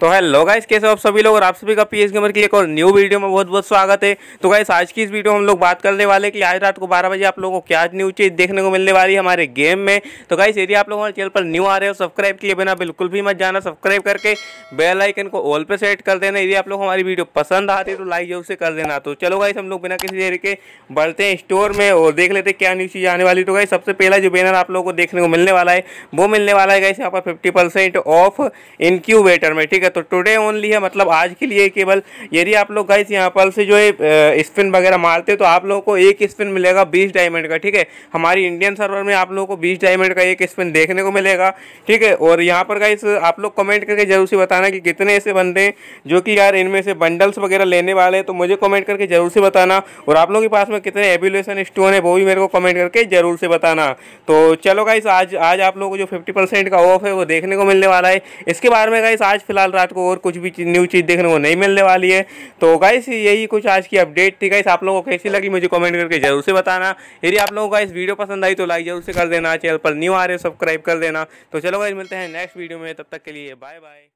तो hello guys कैसे आप सभी लोग और आप सभी का पीएस गेमर के लिए एक और न्यू वीडियो में बहुत बहुत स्वागत है तो गाइस आज की इस वीडियो में हम लोग बात करने वाले कि आज रात को 12 बजे आप लोगों को क्या न्यू चीज देखने को मिलने वाली है हमारे गेम में तो गाइस यदि आप लोग हमारे चैनल पर न्यू आ रहे हो सब्सक्राइब किए बिना बिल्कुल भी मत जाना सब्सक्राइब करके बेलाइकन को ऑल पर सेट कर देना यदि आप लोग हमारी वीडियो पसंद आती है तो लाइक जरूर से कर देना तो चलो गाइस हम लोग बिना किसी देर के बढ़ते हैं स्टोर में और देख लेते क्या न्यू चीज़ आने वाली तो गाइस सबसे पहला जो बैनर आप लोगों को देखने को मिलने वाला है वो मिलने वाला है गाइस यहाँ पर फिफ्टी ऑफ इनक्यूबेटर में ठीक है है तो टुडे ओनली है मतलब आज के लिए केवल यदि आप लोग गाइस यहाँ पर से जो है स्पिन वगैरह मारते हो तो आप लोगों को एक स्पिन मिलेगा बीस डायमंड का ठीक है हमारी इंडियन सर्वर में आप लोगों को बीस डायमंड का एक स्पिन देखने को मिलेगा ठीक है और यहाँ पर गाइस आप लोग कमेंट करके जरूर से बताना कि कितने ऐसे बंदे हैं जो कि यार इनमें से बंडल्स वगैरह लेने वाले हैं तो मुझे कमेंट करके जरूर से बताना और आप लोगों के पास में कितने एबुलेशन स्टोन है वो भी मेरे को कमेंट करके जरूर से बताना तो चलो गाइस आज आज आप लोगों को जो फिफ्टी का ऑफ है वो देखने को मिलने वाला है इसके बारे में गाइस आज फिलहाल रात को और कुछ भी न्यू चीज़ देखने को नहीं मिलने वाली है तो गाइस यही कुछ आज की अपडेट थी गाइस आप लोगों को कैसी लगी मुझे कमेंट करके जरूर से बताना यदि आप लोगों को इस वीडियो पसंद आई तो लाइक जरूर से कर देना चैनल पर न्यू आ रहे हो सब्सक्राइब कर देना तो चलो गाइस मिलते हैं नेक्स्ट वीडियो में तब तक के लिए बाय बाय